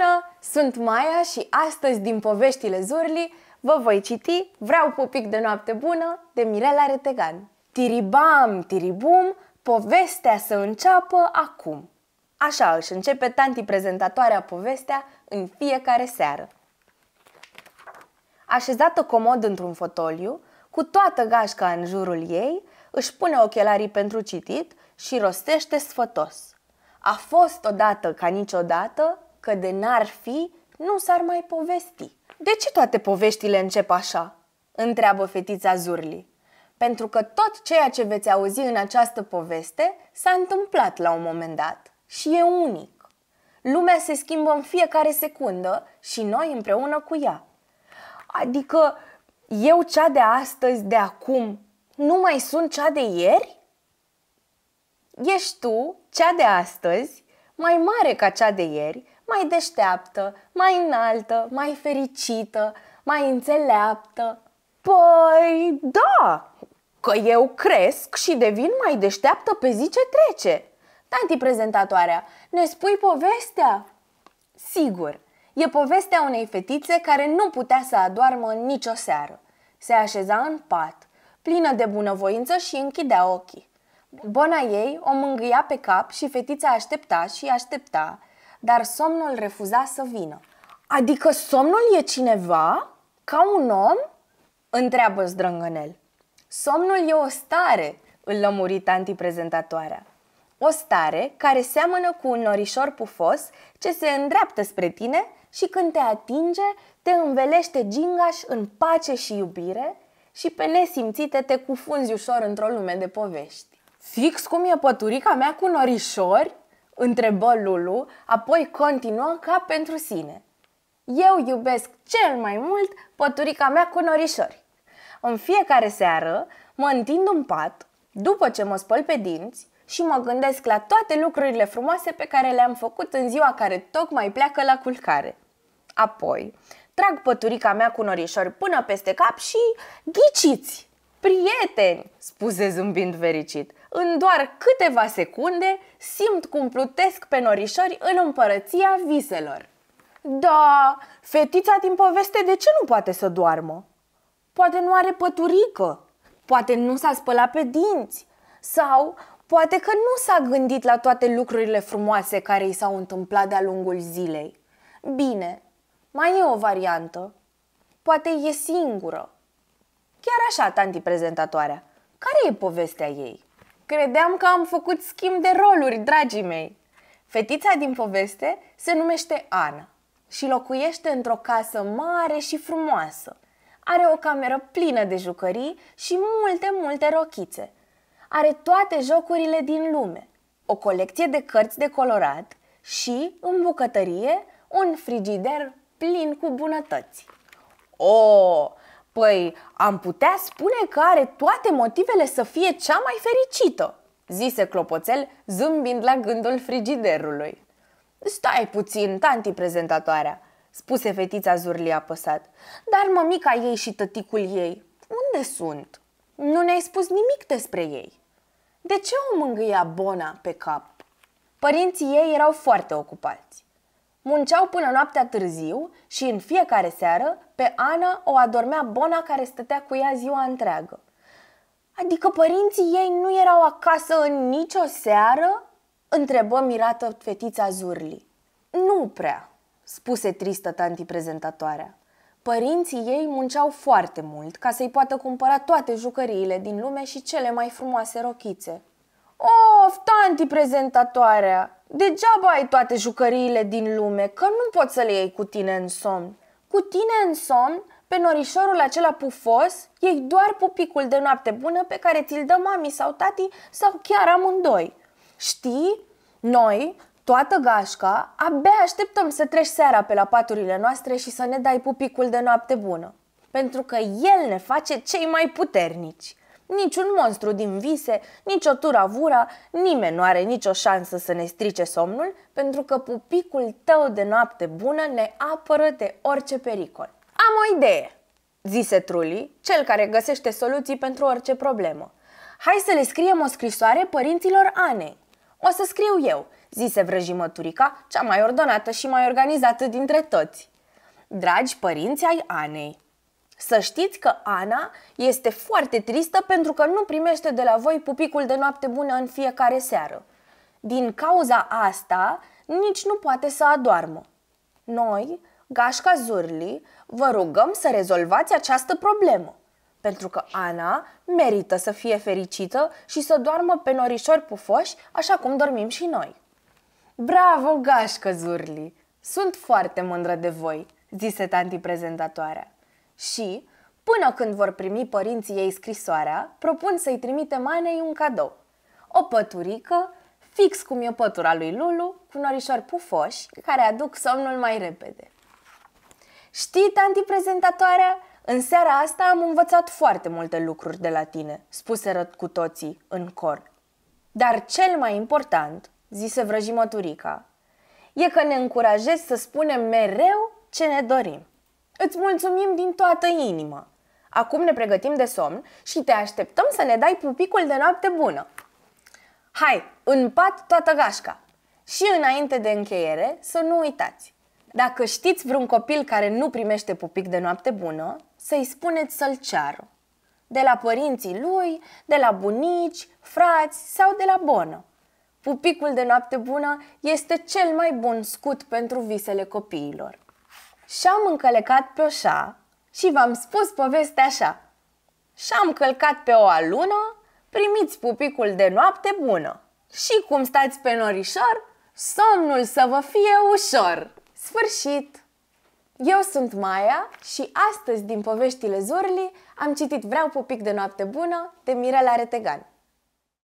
Bună! Sunt Maia și astăzi din poveștile Zurli vă voi citi Vreau pupic de noapte bună de Mirela Retegan. Tiribam, tiribum, povestea să înceapă acum. Așa își începe tanti prezentatoarea povestea în fiecare seară. Așezată comod într-un fotoliu, cu toată gașca în jurul ei, își pune ochelarii pentru citit și rostește sfătos. A fost odată ca niciodată că de n-ar fi, nu s-ar mai povesti. De ce toate poveștile încep așa? Întreabă fetița Zurli. Pentru că tot ceea ce veți auzi în această poveste s-a întâmplat la un moment dat și e unic. Lumea se schimbă în fiecare secundă și noi împreună cu ea. Adică eu cea de astăzi, de acum, nu mai sunt cea de ieri? Ești tu, cea de astăzi, mai mare ca cea de ieri, mai deșteaptă, mai înaltă, mai fericită, mai înțeleaptă. Păi, da, că eu cresc și devin mai deșteaptă pe zi ce trece. Tanti da, prezentatoarea, ne spui povestea? Sigur, e povestea unei fetițe care nu putea să adoarmă nicio seară. Se așeza în pat, plină de bunăvoință și închidea ochii. Bona ei o mângâia pe cap și fetița aștepta și aștepta, dar somnul refuza să vină. Adică somnul e cineva ca un om? Întreabă zdrângănel. Somnul e o stare, îl lămuri tanti prezentatoarea. O stare care seamănă cu un norișor pufos ce se îndreaptă spre tine și când te atinge, te învelește gingaș în pace și iubire și pe nesimțite te cufunzi ușor într-o lume de povești. Fix cum e păturica mea cu norișori? întrebă Lulu, apoi continuă ca pentru sine. Eu iubesc cel mai mult păturica mea cu norișori. În fiecare seară mă întind în pat, după ce mă spăl pe dinți și mă gândesc la toate lucrurile frumoase pe care le-am făcut în ziua care tocmai pleacă la culcare. Apoi, trag păturica mea cu norișori până peste cap și ghiciți! Prieteni, spuse zâmbind fericit, în doar câteva secunde simt cum plutesc pe norișori în împărăția viselor. Da, fetița din poveste de ce nu poate să doarmă? Poate nu are păturică, poate nu s-a spălat pe dinți sau poate că nu s-a gândit la toate lucrurile frumoase care i s-au întâmplat de-a lungul zilei. Bine, mai e o variantă. Poate e singură Chiar așa, tanti prezentatoarea. Care e povestea ei? Credeam că am făcut schimb de roluri, dragii mei. Fetița din poveste se numește Ana și locuiește într-o casă mare și frumoasă. Are o cameră plină de jucării și multe, multe rochițe. Are toate jocurile din lume, o colecție de cărți de colorat și, în bucătărie, un frigider plin cu bunătăți. O, oh, Păi, am putea spune că are toate motivele să fie cea mai fericită, zise clopoțel, zâmbind la gândul frigiderului. Stai puțin, tanti prezentatoarea, spuse fetița zurli apăsat, dar mămica ei și tăticul ei, unde sunt? Nu ne-ai spus nimic despre ei. De ce o mângâia Bona pe cap? Părinții ei erau foarte ocupați. Munceau până noaptea târziu și în fiecare seară pe Ana o adormea Bona care stătea cu ea ziua întreagă. Adică părinții ei nu erau acasă în nicio seară? Întrebă mirată fetița Zurli. Nu prea, spuse tristă tanti prezentatoarea. Părinții ei munceau foarte mult ca să-i poată cumpăra toate jucăriile din lume și cele mai frumoase rochițe. Of, tanti prezentatoarea, Degeaba ai toate jucăriile din lume, că nu poți să le iei cu tine în somn. Cu tine în somn, pe norișorul acela pufos, iei doar pupicul de noapte bună pe care ți-l dă mami sau tati sau chiar amândoi. Știi? Noi, toată gașca, abia așteptăm să treci seara pe la paturile noastre și să ne dai pupicul de noapte bună. Pentru că el ne face cei mai puternici. Niciun monstru din vise, nici o turavura, nimeni nu are nicio șansă să ne strice somnul, pentru că pupicul tău de noapte bună ne apără de orice pericol. Am o idee, zise Truli, cel care găsește soluții pentru orice problemă. Hai să le scriem o scrisoare părinților Anei. O să scriu eu, zise vrăjimăturica, cea mai ordonată și mai organizată dintre toți. Dragi părinți ai Anei, să știți că Ana este foarte tristă pentru că nu primește de la voi pupicul de noapte bună în fiecare seară. Din cauza asta, nici nu poate să adoarmă. Noi, Gașca Zurli, vă rugăm să rezolvați această problemă, pentru că Ana merită să fie fericită și să doarmă pe norișori pufoși, așa cum dormim și noi. Bravo, Gașca Zurli! Sunt foarte mândră de voi, zise tanti prezentatoarea și, până când vor primi părinții ei scrisoarea, propun să-i trimite manei un cadou. O păturică, fix cum e pătura lui Lulu, cu norișori pufoși, care aduc somnul mai repede. Știi, tanti prezentatoarea, în seara asta am învățat foarte multe lucruri de la tine, spuse răt cu toții în cor. Dar cel mai important, zise vrăjimăturica, e că ne încurajezi să spunem mereu ce ne dorim. Îți mulțumim din toată inima! Acum ne pregătim de somn și te așteptăm să ne dai pupicul de noapte bună! Hai, în pat toată gașca! Și înainte de încheiere, să nu uitați! Dacă știți vreun copil care nu primește pupic de noapte bună, să-i spuneți să-l ceară. De la părinții lui, de la bunici, frați sau de la bonă. Pupicul de noapte bună este cel mai bun scut pentru visele copiilor. Și-am încălecat pe o șa și v-am spus povestea așa. Și-am călcat pe o alună, primiți pupicul de noapte bună. Și cum stați pe norișor, somnul să vă fie ușor. Sfârșit! Eu sunt Maia și astăzi din poveștile Zurli am citit Vreau pupic de noapte bună de Mirela Retegan.